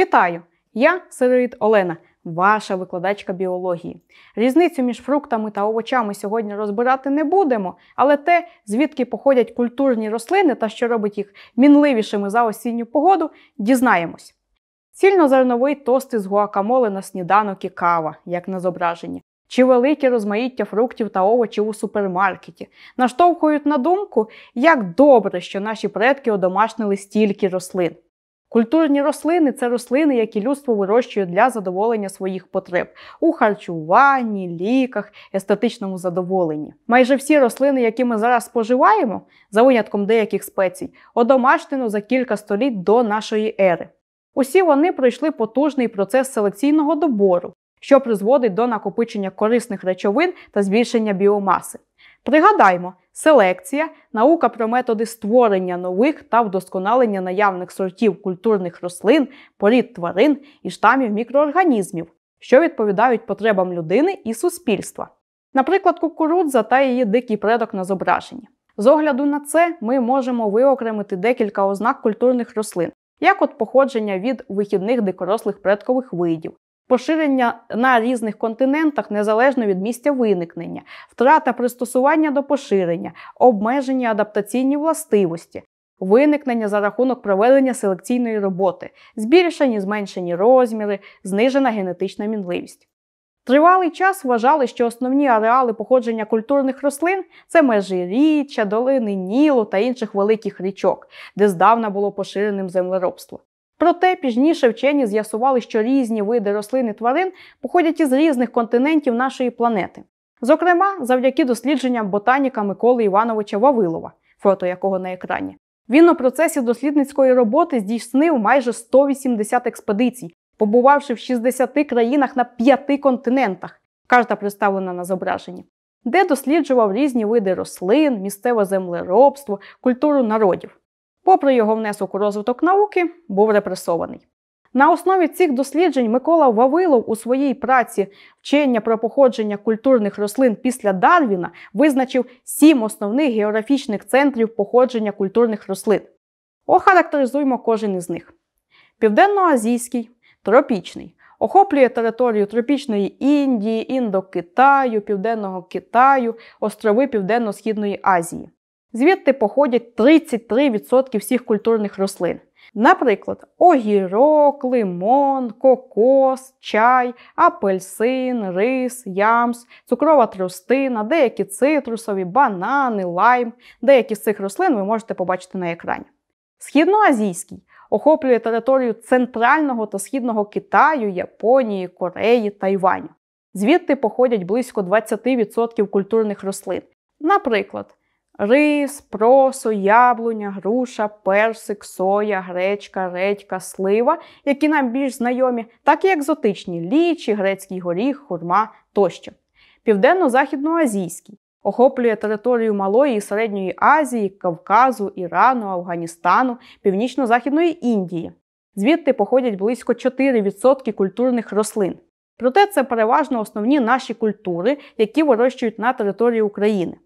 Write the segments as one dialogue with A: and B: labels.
A: Вітаю! Я Сирит Олена, ваша викладачка біології. Різницю між фруктами та овочами сьогодні розбирати не будемо, але те, звідки походять культурні рослини та що робить їх мінливішими за осінню погоду, дізнаємось. Цільнозерновий тост із гуакамоле на сніданок і кава, як на зображенні. Чи велике розмаїття фруктів та овочів у супермаркеті наштовхують на думку, як добре, що наші предки одомашнили стільки рослин. Культурні рослини це рослини, які людство вирощує для задоволення своїх потреб у харчуванні, ліках, естетичному задоволенні. Майже всі рослини, які ми зараз споживаємо, за винятком деяких спецій, одомашнено за кілька століть до нашої ери. Усі вони пройшли потужний процес селекційного добору, що призводить до накопичення корисних речовин та збільшення біомаси. Пригадаймо, селекція наука про методи створення нових та вдосконалення наявних сортів культурних рослин, порід тварин і штамів мікроорганізмів, що відповідають потребам людини і суспільства. Наприклад, кукурудза та її дикий предок на зображенні. З огляду на це ми можемо виокремити декілька ознак культурних рослин, як от походження від вихідних дикорослих предкових видів, поширення на різних континентах незалежно від місця виникнення, втрата пристосування до поширення, обмежені адаптаційні властивості. Виникнення за рахунок проведення селекційної роботи, збільшені зменшені розміри, знижена генетична мінливість. Тривалий час вважали, що основні ареали походження культурних рослин це межі річчя, долини Нілу та інших великих річок, де здавна було поширеним землеробство. Проте пізніше вчені з'ясували, що різні види рослин і тварин походять із різних континентів нашої планети. Зокрема, завдяки дослідженням ботаніка Миколи Івановича Вавилова, фото якого на екрані. Він у процесі дослідницької роботи здійснив майже 180 експедицій, побувавши в 60 країнах на 5 континентах, карта представлена на зображенні, де досліджував різні види рослин, місцеве землеробство, культуру народів попри його внесок у розвиток науки, був репресований. На основі цих досліджень Микола Вавилов у своїй праці вчення про походження культурних рослин після Дарвіна визначив сім основних географічних центрів походження культурних рослин. Охарактеризуємо кожен із них: південноазійський, тропічний. Охоплює територію тропічної Індії, Індокитаю, Південного Китаю, острови Південно-Східної Азії. Звідти походять 33% всіх культурних рослин. Наприклад, огірок, лимон, кокос, чай, апельсин, рис, ямс, цукрова трустина, деякі цитрусові, банани, лайм. Деякі з цих рослин ви можете побачити на екрані. Східноазійський охоплює територію центрального та східного Китаю, Японії, Кореї, Тайваню. Звідти походять близько 20% культурних рослин. Наприклад, рис, просо, яблуня, груша, персик, соя, гречка, редька, слива, які нам більш знайомі, так і екзотичні лічі, грецький горіх, хурма тощо. Південно-західноазійський охоплює територію Малої і Середньої Азії, Кавказу, Ірану, Афганістану, Північно-Західної Індії. Звідти походять близько 4% культурних рослин. Проте це переважно основні наші культури, які вирощують на території України.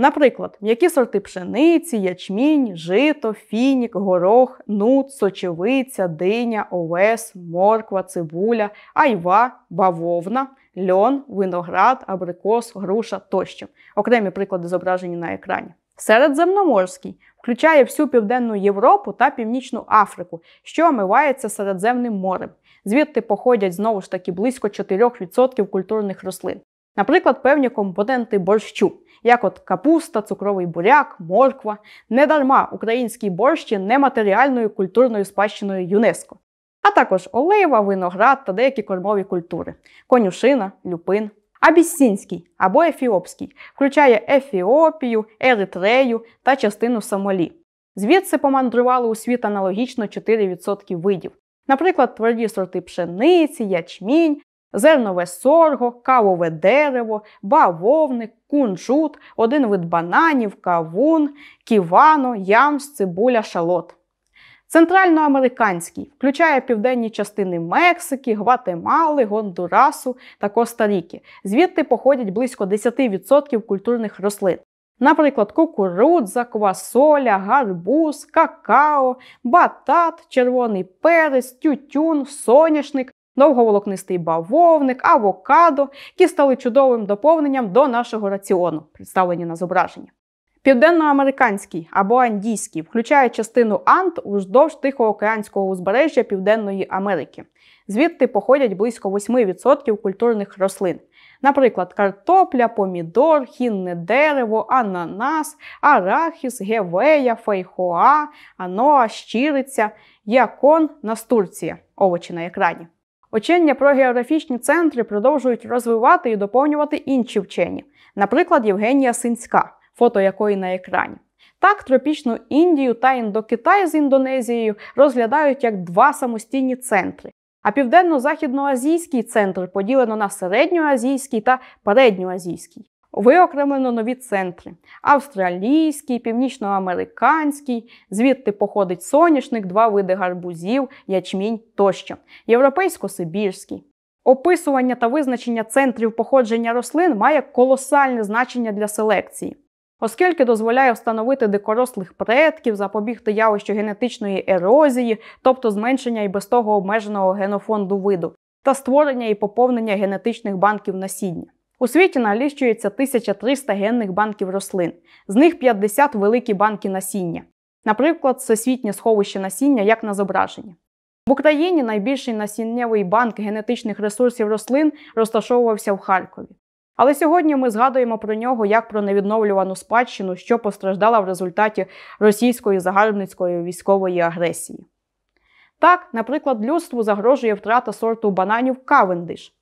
A: Наприклад, м'які сорти пшениці, ячмінь, жито, фінік, горох, нут, сочевиця, диня, овес, морква, цибуля, айва, бавовна, льон, виноград, абрикос, груша тощо. Окремі приклади зображені на екрані. Середземноморський включає всю Південну Європу та Північну Африку, що омивається Середземним морем. Звідти походять знову ж таки близько 4% культурних рослин. Наприклад, певні компоненти борщу, як от капуста, цукровий буряк, морква. Недарма український борщ є нематеріальною культурною спадщиною ЮНЕСКО, а також олева, виноград та деякі кормові культури конюшина, люпин. Абіссінський або ефіопський включає Ефіопію, Еритрею та частину Сомалі. Звідси помандрували у світ аналогічно 4% видів. Наприклад, тверді сорти пшениці, ячмінь, Зернове сорго, кавове дерево, бавовник, кунжут, один вид бананів, кавун, ківано, ямс, цибуля, шалот. Центральноамериканський включає південні частини Мексики, Гватемали, Гондурасу та Коста-Ріки. Звідти походять близько 10% культурних рослин. Наприклад, кукурудза, квасоля, гарбуз, какао, батат, червоний перець, тютюн, соняшник, довговолокнистий бавовник, авокадо, які стали чудовим доповненням до нашого раціону, представлені на зображенні. Південноамериканський або андійський включає частину Ант уздовж Тихоокеанського узбережжя Південної Америки, звідти походять близько 8% культурних рослин. Наприклад, картопля, помідор, хінне дерево, ананас, арахіс, гевея, фейхоа, аноа, щириця, якон, настурція овочі на екрані. Учення про географічні центри продовжують розвивати і доповнювати інші вчені, наприклад, Євгенія Синська, фото якої на екрані. Так, тропічну Індію та Індокитай з Індонезією розглядають як два самостійні центри. А південно-західноазійський центр поділено на середньоазійський та передньоазійський. Виокремлено нові центри: австралійський, північноамериканський, звідти походить соняшник, два види гарбузів, ячмінь тощо, європейсько-сибірський. Описування та визначення центрів походження рослин має колосальне значення для селекції, оскільки дозволяє встановити дикорослих предків, запобігти явищу генетичної ерозії, тобто зменшення і без того обмеженого генофонду виду, та створення і поповнення генетичних банків насіння. У світі наліщується 1300 генних банків рослин, з них 50 великі банки насіння. Наприклад, всесвітнє сховище насіння, як на зображенні. В Україні найбільший насіннєвий банк генетичних ресурсів рослин розташовувався в Харкові. Але сьогодні ми згадуємо про нього як про невідновлювану спадщину, що постраждала в результаті російської загарбницької військової агресії. Так, наприклад, людству загрожує втрата сорту бананів Кавендиш,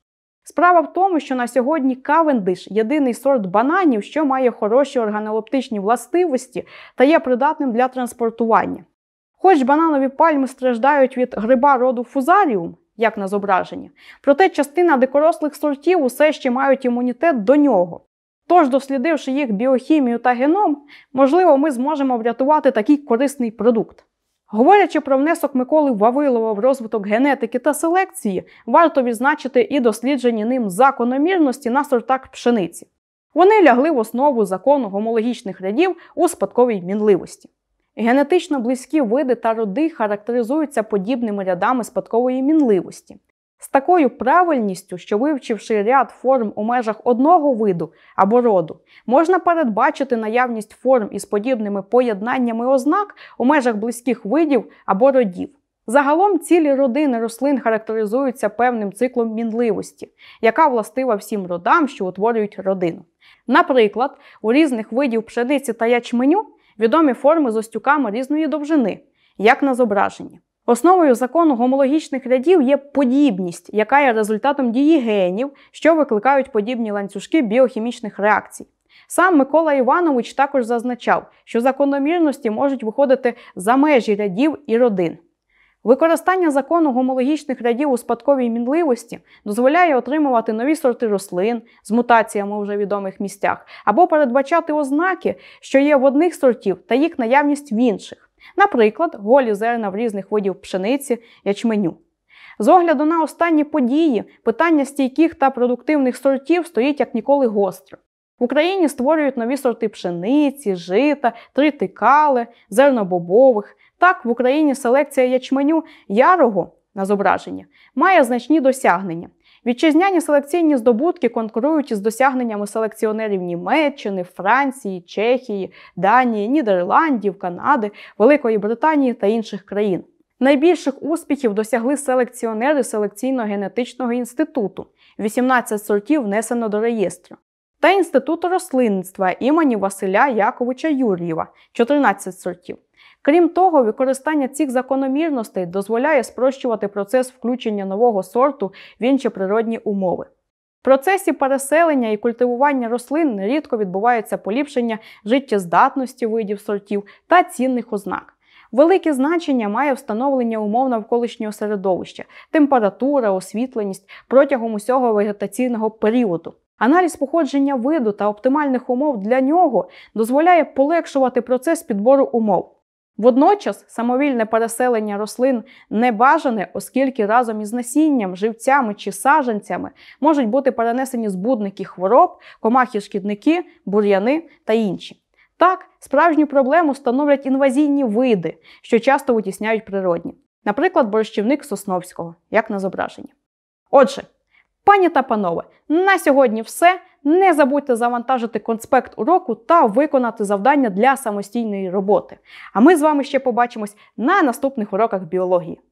A: Справа в тому, що на сьогодні кавендиш єдиний сорт бананів, що має хороші органолептичні властивості та є придатним для транспортування. Хоч бананові пальми страждають від гриба роду фузаріум, як на зображенні, проте частина дикорослих сортів усе ще мають імунітет до нього. Тож, дослідивши їх біохімію та геном, можливо, ми зможемо врятувати такий корисний продукт. Говорячи про внесок Миколи Вавилова в розвиток генетики та селекції, варто відзначити і досліджені ним закономірності на сортах пшениці. Вони лягли в основу закону гомологічних рядів у спадковій мінливості. Генетично близькі види та роди характеризуються подібними рядами спадкової мінливості. З такою правильністю, що вивчивши ряд форм у межах одного виду або роду, можна передбачити наявність форм із подібними поєднаннями ознак у межах близьких видів або родів. Загалом цілі родини рослин характеризуються певним циклом мінливості, яка властива всім родам, що утворюють родину. Наприклад, у різних видів пшениці та ячменю відомі форми з остюками різної довжини, як на зображенні. Основою закону гомологічних рядів є подібність, яка є результатом дії генів, що викликають подібні ланцюжки біохімічних реакцій. Сам Микола Іванович також зазначав, що закономірності можуть виходити за межі рядів і родин. Використання закону гомологічних рядів у спадковій мінливості дозволяє отримувати нові сорти рослин з мутаціями у вже відомих місцях, або передбачати ознаки, що є в одних сортів та їх наявність в інших наприклад, голі зерна в різних видів пшениці ячменю. З огляду на останні події, питання стійких та продуктивних сортів стоїть як ніколи гостро. В Україні створюють нові сорти пшениці, жита, тритикали, зернобобових. Так, в Україні селекція ячменю ярого на зображення має значні досягнення. Вітчизняні селекційні здобутки конкурують із досягненнями селекціонерів Німеччини, Франції, Чехії, Данії, Нідерландів, Канади, Великої Британії та інших країн. Найбільших успіхів досягли селекціонери селекційно-генетичного інституту. 18 сортів внесено до реєстру. Та інституту рослинництва імені Василя Яковича Юр'єва 14 сортів. Крім того, використання цих закономірностей дозволяє спрощувати процес включення нового сорту в інші природні умови. В процесі переселення і культивування рослин нерідко відбувається поліпшення життєздатності видів сортів та цінних ознак. Велике значення має встановлення умов навколишнього середовища, температура, освітленість протягом усього вегетаційного періоду. Аналіз походження виду та оптимальних умов для нього дозволяє полегшувати процес підбору умов. Водночас самовільне переселення рослин не бажане, оскільки разом із насінням, живцями чи саженцями можуть бути перенесені збудники хвороб, комахи шкідники, бур'яни та інші. Так, справжню проблему становлять інвазійні види, що часто витісняють природні, наприклад, борщівник Сосновського, як на зображенні. Отже, Пані та панове, на сьогодні все. Не забудьте завантажити конспект уроку та виконати завдання для самостійної роботи. А ми з вами ще побачимось на наступних уроках біології.